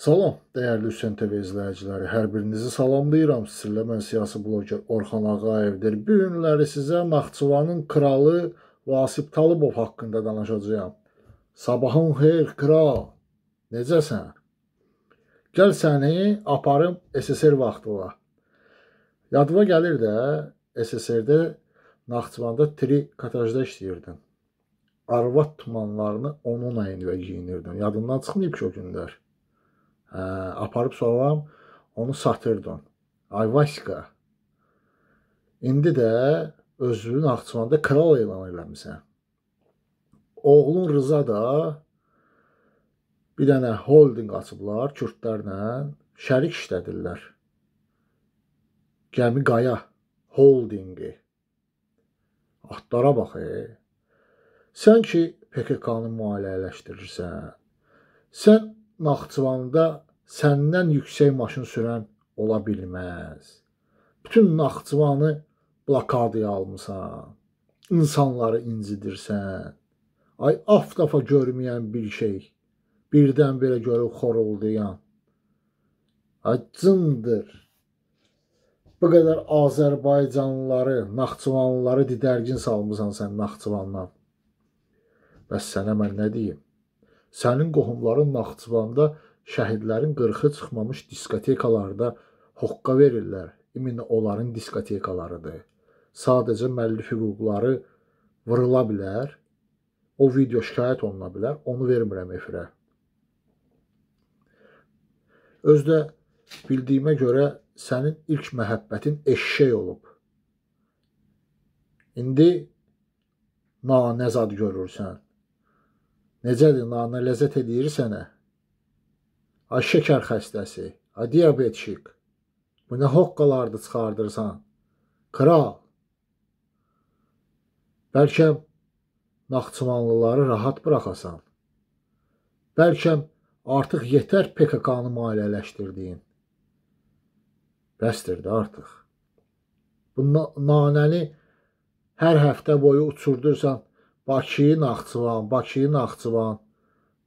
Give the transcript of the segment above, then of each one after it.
Salam, dəyərli Hüseyn TV izləyiciləri. Hər birinizi salamlayıram. Sizlə mən siyasi bloger Orxan Ağayevdir. Bu günləri sizə Naxçıvanın kralı Vasif Talıbov haqqında danışacağam. Sabahın xeyir, kral. Necəsən? Gəl səni aparım SSR vaxtıla. Yadıma gəlir də SSR-də Naxçıvanda tri katajda işləyirdin. Arvad tumanlarını onunla envə giyinirdin. Yadından çıxmayıb ki o günlər ə, aparıb soğam, onu satırdım. Ayvaska. İndi də özünün Naxçıvanda kral elan eləmisən. Oğlun Rıza da bir dənə holding açıblar kürdlərlə, şərik işlədirlər. Gəmi Qaya holdingi. Atlara bax, e. Sən ki PKK-nı müalicələşdirirsən, sən Naxçıvanda səndən yüksək maşın sürən ola bilməz. Bütün Naxçıvanı blokadaya almısan. İnsanları incidirsən. Ay af dafa görməyən bir şey. Birdən belə görüb xoruldayan. Acındır. Bu qədər Azərbaycanlıları, Naxçıvanlıları didərgin salmısan sən Naxçıvandan. Bəs sənə mən nə deyim? Sənin qohumların Naxçıvanda şəhidlərin 40-ı çıxmamış diskotekalarda hoqqa verirlər. İmin onların diskotekalarıdır. Sadəcə müəllif hüquqları vurula bilər. O video şikayət oluna bilər. Onu vermirəm efirə. Özdə bildiyimə görə sənin ilk məhəbbətin eşşək olub. İndi nanəzad görürsən. Necədir, nanə ləzzət eləyir sənə? Ay şəkər xəstəsi, ay diabetşik. Bu nə hoqqalardı çıxardırsan? Kral. Bəlkə Naxçıvanlıları rahat buraxasan. Bəlkə artıq yetər PKK-nı maliyyələşdirdiyin. Bəsdir də artıq. Bu nanəni hər həftə boyu uçurdursan, Bakı, Naxçıvan, Bakı, Naxçıvan.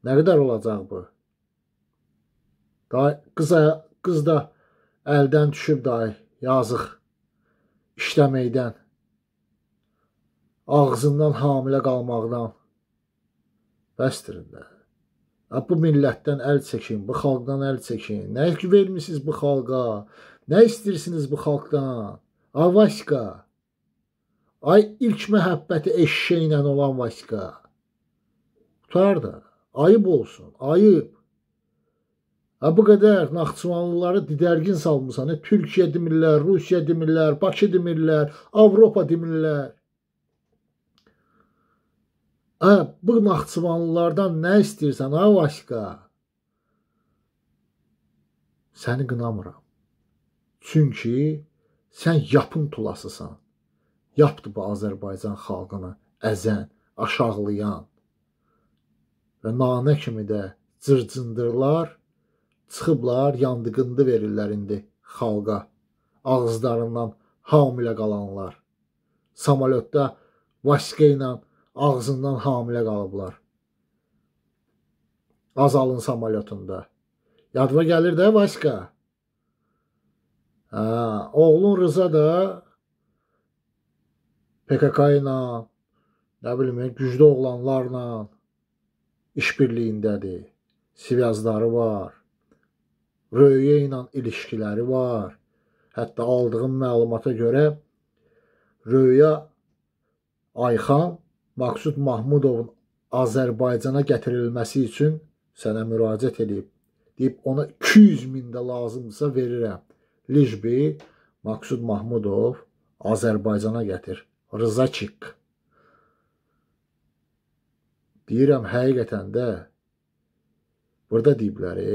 Nə qədər olacaq bu? Day, qıza, qız da əldən düşüb day, yazıq. İşləməkdən. Ağzından hamilə qalmaqdan. Bəsdirin də. Bu millətdən əl çəkin, bu xalqdan əl çəkin. Nə vermisiniz bu xalqa? Nə istəyirsiniz bu xalqdan? Avaşka. Ay ilk məhəbbəti eşşəklə olan Vaska. Qutar da. Ayıb olsun, ayıb. Ha bu qədər Naxçıvanlıları didərgin salmısan. Hə? Türkiyə demirlər, Rusiya demirlər, Bakı demirlər, Avropa demirlər. Ha bu Naxçıvanlılardan nə istəyirsən ha Vaska? Səni qınamıram. Çünki sən yapın tulasısan yapdı bu Azərbaycan xalqını əzən, aşağılayan və nanə kimi də cırcındırlar, çıxıblar, yandıqındı verirlər indi xalqa. Ağızlarından hamilə qalanlar. Samolyotda vaskə ilə ağzından hamilə qalıblar. Azalın samolyotunda. Yadva gəlir də vaska. Hə, oğlun Rıza da PKK ilə, nə bilim, yəni güclü oğlanlarla işbirliyindədir. Siyazları var. Röyə ilə ilişkiləri var. Hətta aldığım məlumata görə Röyə Ayxan Maksud Mahmudovun Azərbaycana gətirilməsi üçün sənə müraciət edib. Deyib ona 200 min də lazımsa verirəm. Lijbi Maksud Mahmudov Azərbaycana gətir. Rzaçik. Deyirəm, həqiqətən də burada deyiblər, e,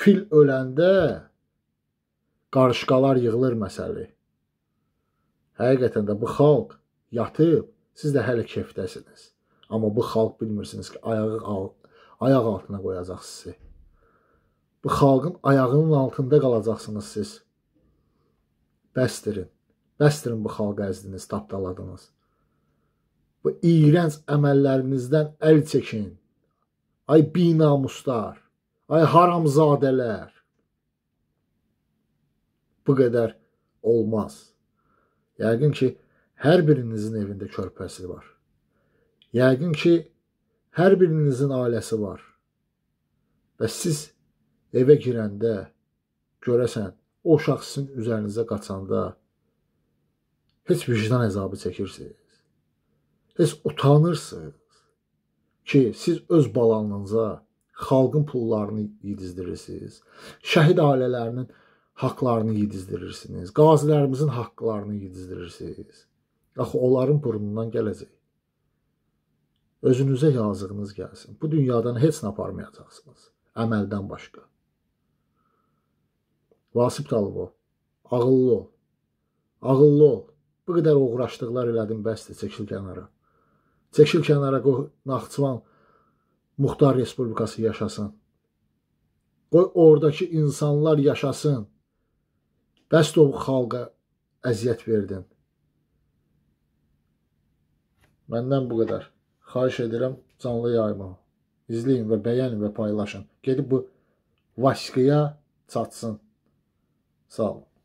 fil öləndə qarışqalar yığılır məsəli. Həqiqətən də bu xalq yatıb, siz də hələ kefdəsiniz. Amma bu xalq bilmirsiniz ki, ayağı al ayaq altına qoyacaq sizi. Bu xalqın ayağının altında qalacaqsınız siz. Bəsdirin. Bəstirin bu xalq əzdiniz, tapdaladınız. Bu iyrənc əməllərinizdən əl çəkin. Ay binamuslar, ay haramzadələr. Bu qədər olmaz. Yəqin ki, hər birinizin evində körpəsi var. Yəqin ki, hər birinizin ailəsi var. Və siz evə girəndə görəsən, o şəxsin üzərinizə qaçanda Heç vicdan əzabı çəkirsiniz. Heç utanırsınız ki, siz öz balanınıza xalqın pullarını yedizdirirsiniz. Şəhid ailələrinin haqlarını yedizdirirsiniz. Qazilərimizin haqqlarını yedizdirirsiniz. Axı onların burnundan gələcək. Özünüzə yazığınız gəlsin. Bu dünyadan heç nə aparmayacaqsınız. Əməldən başqa. Vasif Talıbov, ağıllı ol. Ağıllı ol. Bu qədər uğraşdıqlar elədim, bəsdir, çəkil kənara. Çəkil kənara, qoy Naxçıvan Muxtar Respublikası yaşasın. Qoy oradakı insanlar yaşasın. Bəsdir o xalqa əziyyət verdin. Məndən bu qədər. Xahiş edirəm canlı yayma. İzləyin və bəyənin və paylaşın. Gedib bu Vaşqıya çatsın. Sağ olun.